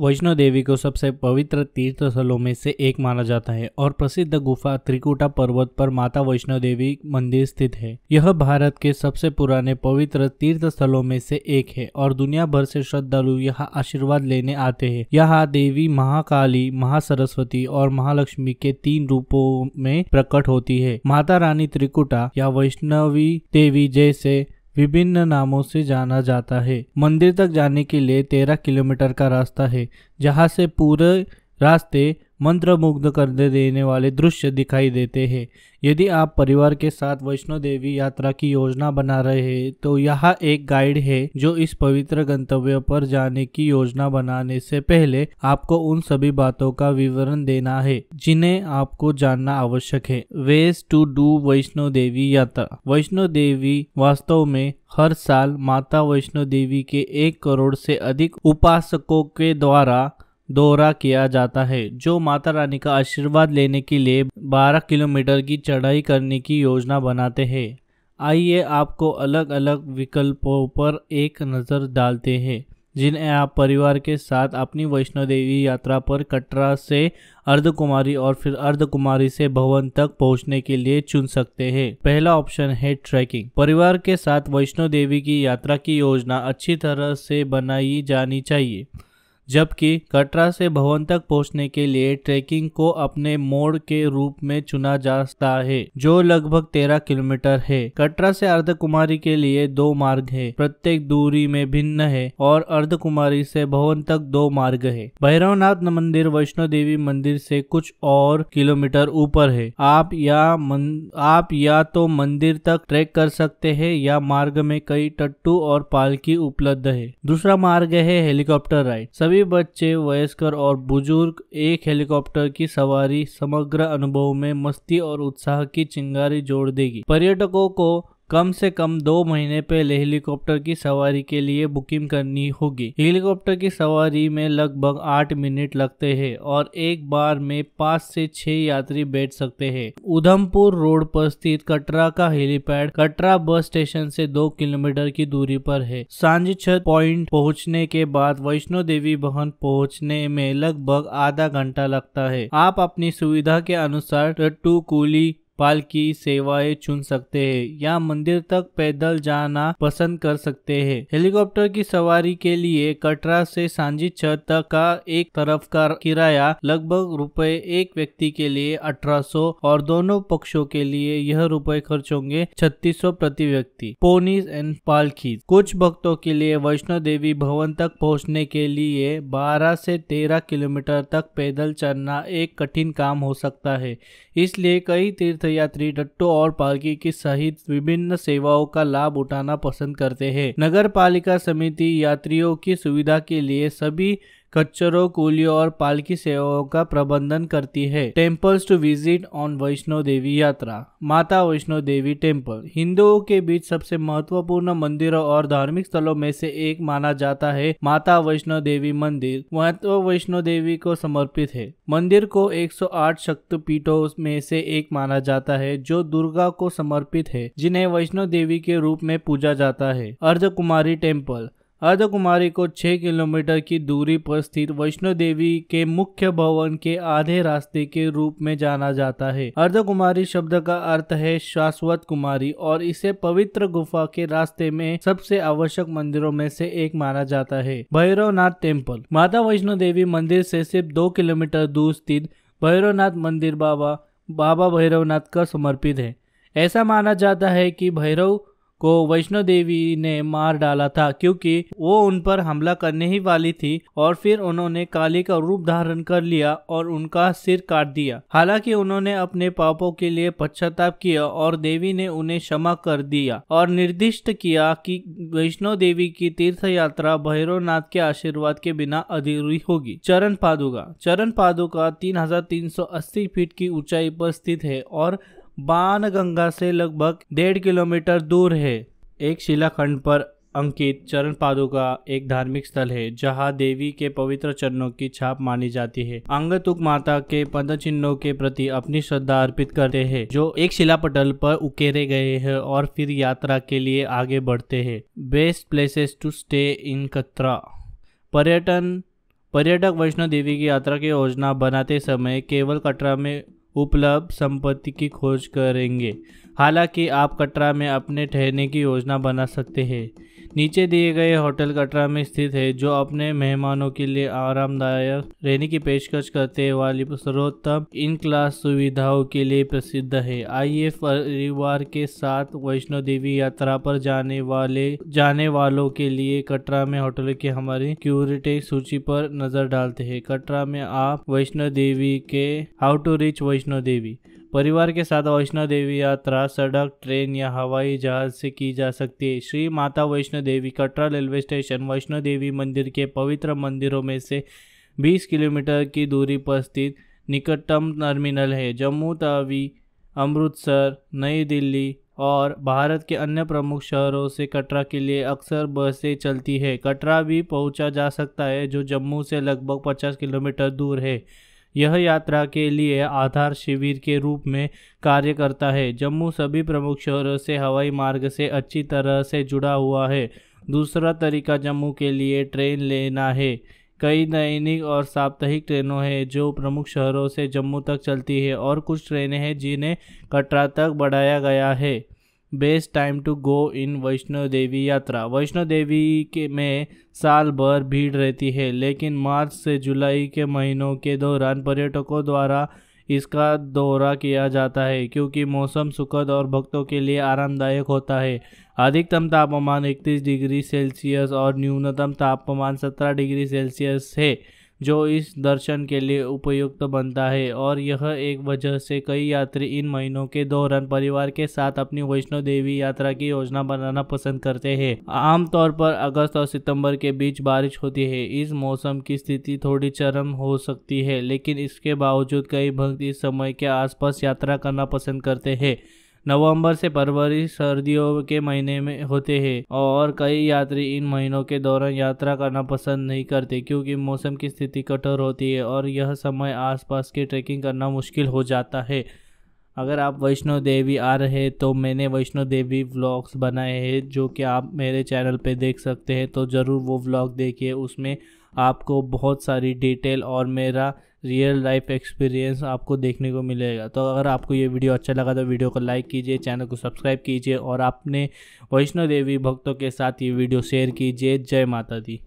वैष्णो देवी को सबसे पवित्र तीर्थ स्थलों में से एक माना जाता है और प्रसिद्ध गुफा त्रिकुटा पर्वत पर माता वैष्णो देवी मंदिर स्थित है यह भारत के सबसे पुराने पवित्र तीर्थ स्थलों में से एक है और दुनिया भर से श्रद्धालु यहाँ आशीर्वाद लेने आते हैं यहाँ देवी महाकाली महासरस्वती और महालक्ष्मी के तीन रूपों में प्रकट होती है माता रानी त्रिकुटा या वैष्णवी देवी जैसे विभिन्न नामों से जाना जाता है मंदिर तक जाने के लिए तेरह किलोमीटर का रास्ता है जहाँ से पूरे रास्ते मंत्रमुग्ध कर देने वाले दृश्य दिखाई देते हैं यदि आप परिवार के साथ वैष्णो देवी यात्रा की योजना बना रहे हैं तो यह एक गाइड है जो इस पवित्र गंतव्य पर जाने की योजना बनाने से पहले आपको उन सभी बातों का विवरण देना है जिन्हें आपको जानना आवश्यक है ways to do Vaishno Devi यात्रा वैष्णो देवी वास्तव में हर साल माता वैष्णो देवी के एक करोड़ से अधिक उपासकों के द्वारा दौरा किया जाता है जो माता रानी का आशीर्वाद लेने के लिए 12 किलोमीटर की चढ़ाई करने की योजना बनाते हैं आइए आपको अलग अलग विकल्पों पर एक नज़र डालते हैं जिन्हें आप परिवार के साथ अपनी वैष्णो देवी यात्रा पर कटरा से अर्धकुमारी और फिर अर्धकुमारी से भवन तक पहुंचने के लिए चुन सकते हैं पहला ऑप्शन है ट्रैकिंग परिवार के साथ वैष्णो देवी की यात्रा की योजना अच्छी तरह से बनाई जानी चाहिए जबकि कटरा से भवन तक पहुंचने के लिए ट्रेकिंग को अपने मोड़ के रूप में चुना जा सकता है जो लगभग तेरह किलोमीटर है कटरा से अर्धकुमारी के लिए दो मार्ग है प्रत्येक दूरी में भिन्न है और अर्धकुमारी से भवन तक दो मार्ग है भैरवनाथ मंदिर वैष्णो देवी मंदिर से कुछ और किलोमीटर ऊपर है आप या मन, आप या तो मंदिर तक ट्रैक कर सकते हैं या मार्ग में कई टट्टू और पालकी उपलब्ध है दूसरा मार्ग है हेलीकॉप्टर राइड सभी सभी बच्चे वयस्कर और बुजुर्ग एक हेलीकॉप्टर की सवारी समग्र अनुभव में मस्ती और उत्साह की चिंगारी जोड़ देगी पर्यटकों को कम से कम दो महीने पहले हेलीकॉप्टर की सवारी के लिए बुकिंग करनी होगी हेलीकॉप्टर की सवारी में लगभग आठ मिनट लगते हैं और एक बार में पाँच से छह यात्री बैठ सकते हैं उधमपुर रोड पर स्थित कटरा का हेलीपैड कटरा बस स्टेशन से दो किलोमीटर की दूरी पर है सांझी छत पॉइंट पहुँचने के बाद वैष्णो देवी भवन पहुँचने में लगभग आधा घंटा लगता है आप अपनी सुविधा के अनुसार टू कूली पाल की सेवाएं चुन सकते हैं या मंदिर तक पैदल जाना पसंद कर सकते हैं हेलीकॉप्टर की सवारी के लिए कटरा से सांझी छत तक का एक तरफ का किराया लगभग रुपए एक व्यक्ति के लिए 1800 और दोनों पक्षों के लिए यह रुपए खर्च होंगे छत्तीस प्रति व्यक्ति पोनीस एंड पालखी कुछ भक्तों के लिए वैष्णो देवी भवन तक पहुंचने के लिए 12 से 13 किलोमीटर तक पैदल चलना एक कठिन काम हो सकता है इसलिए कई तीर्थ से यात्री टट्टो और पालकी की सहित विभिन्न सेवाओं का लाभ उठाना पसंद करते हैं नगर पालिका समिति यात्रियों की सुविधा के लिए सभी कच्चरों कुलियों और पालकी सेवाओं का प्रबंधन करती है temples to visit on Vaishno Devi यात्रा माता वैष्णो देवी टेम्पल हिंदुओं के बीच सबसे महत्वपूर्ण मंदिरों और धार्मिक स्थलों में से एक माना जाता है माता वैष्णो देवी मंदिर महत्व वैष्णो देवी को समर्पित है मंदिर को 108 पीठों में से एक माना जाता है जो दुर्गा को समर्पित है जिन्हें वैष्णो देवी के रूप में पूजा जाता है अर्ध कुमारी टेम्पल अर्धकुमारी को 6 किलोमीटर की दूरी पर स्थित वैष्णो देवी के मुख्य भवन के आधे रास्ते के रूप में जाना जाता है अर्ध कुमारी शब्द का अर्थ है शाश्वत कुमारी और इसे पवित्र गुफा के रास्ते में सबसे आवश्यक मंदिरों में से एक माना जाता है भैरवनाथ टेम्पल माता वैष्णो देवी मंदिर से सिर्फ दो किलोमीटर दूर स्थित भैरवनाथ मंदिर बाबा बाबा भैरवनाथ का समर्पित है ऐसा माना जाता है कि भैरव को वैष्णो देवी ने मार डाला था क्योंकि वो उन पर हमला करने ही वाली थी और फिर उन्होंने काली का रूप धारण कर लिया और उनका सिर काट दिया हालांकि उन्होंने अपने पापों के लिए पश्चाताप किया और देवी ने उन्हें क्षमा कर दिया और निर्दिष्ट किया कि वैष्णो देवी की तीर्थ यात्रा भैरवनाथ के आशीर्वाद के बिना अधूरी होगी चरण पादुका चरण पादुका तीन फीट की ऊंचाई पर स्थित है और बाणगंगा से लगभग डेढ़ किलोमीटर दूर है एक शिलाखंड पर अंकित चरण पादुका एक धार्मिक स्थल है जहां देवी के पवित्र चरणों की छाप मानी जाती है अंगतुक माता के पद चिन्हों के प्रति अपनी श्रद्धा अर्पित करते हैं जो एक शिला पटल पर उकेरे गए हैं और फिर यात्रा के लिए आगे बढ़ते हैं best places to stay in Katra पर्यटन पर्यटक वैष्णो देवी की यात्रा की योजना बनाते समय केवल कटरा में उपलब्ध संपत्ति की खोज करेंगे हालांकि आप कटरा में अपने ठहरने की योजना बना सकते हैं नीचे दिए गए होटल कटरा में स्थित है जो अपने मेहमानों के लिए आरामदायक रहने की पेशकश करते वाली सर्वोत्तम इन क्लास सुविधाओं के लिए प्रसिद्ध है आइए परिवार के साथ वैष्णो देवी यात्रा पर जाने वाले जाने वालों के लिए कटरा में होटल की हमारी क्यूरिटे सूची पर नजर डालते हैं कटरा में आप वैष्णो देवी के how to reach Vaishno Devi परिवार के साथ वैष्णो देवी यात्रा सड़क ट्रेन या हवाई जहाज से की जा सकती है श्री माता वैष्णो देवी कटरा रेलवे स्टेशन वैष्णो देवी मंदिर के पवित्र मंदिरों में से 20 किलोमीटर की दूरी पर स्थित निकटतम टर्मिनल है जम्मू तवी अमृतसर नई दिल्ली और भारत के अन्य प्रमुख शहरों से कटरा के लिए अक्सर बसें चलती है कटरा भी पहुंचा जा सकता है जो जम्मू से लगभग 50 किलोमीटर दूर है यह यात्रा के लिए आधार शिविर के रूप में कार्य करता है जम्मू सभी प्रमुख शहरों से हवाई मार्ग से अच्छी तरह से जुड़ा हुआ है दूसरा तरीका जम्मू के लिए ट्रेन लेना है कई दैनिक और साप्ताहिक ट्रेनों हैं जो प्रमुख शहरों से जम्मू तक चलती है और कुछ ट्रेनें हैं जिन्हें कटरा तक बढ़ाया गया है best time to go in Vaishno Devi यात्रा वैष्णो देवी के में साल भर भीड़ रहती है लेकिन मार्च से जुलाई के महीनों के दौरान पर्यटकों द्वारा इसका दौरा किया जाता है क्योंकि मौसम सुखद और भक्तों के लिए आरामदायक होता है अधिकतम तापमान 31 डिग्री सेल्सियस और न्यूनतम तापमान 17 डिग्री सेल्सियस है जो इस दर्शन के लिए उपयुक्त बनता है और यह एक वजह से कई यात्री इन महीनों के दौरान परिवार के साथ अपनी वैष्णो देवी यात्रा की योजना बनाना पसंद करते हैं आमतौर पर अगस्त और सितंबर के बीच बारिश होती है इस मौसम की स्थिति थोड़ी चरम हो सकती है लेकिन इसके बावजूद कई भक्त इस समय के आसपास यात्रा करना पसंद करते हैं नवंबर से फरवरी सर्दियों के महीने में होते हैं और कई यात्री इन महीनों के दौरान यात्रा करना पसंद नहीं करते क्योंकि मौसम की स्थिति कठोर होती है और यह समय आसपास की ट्रैकिंग करना मुश्किल हो जाता है अगर आप वैष्णो देवी आ रहे हैं तो मैंने वैष्णो देवी व्लॉग्स बनाए हैं जो कि आप मेरे चैनल पर देख सकते हैं तो ज़रूर वो व्लॉग देखिए उसमें आपको बहुत सारी डिटेल और मेरा रियल लाइफ एक्सपीरियंस आपको देखने को मिलेगा तो अगर आपको ये वीडियो अच्छा लगा तो वीडियो को लाइक कीजिए चैनल को सब्सक्राइब कीजिए और आपने वैष्णो देवी भक्तों के साथ ये वीडियो शेयर कीजिए जय माता दी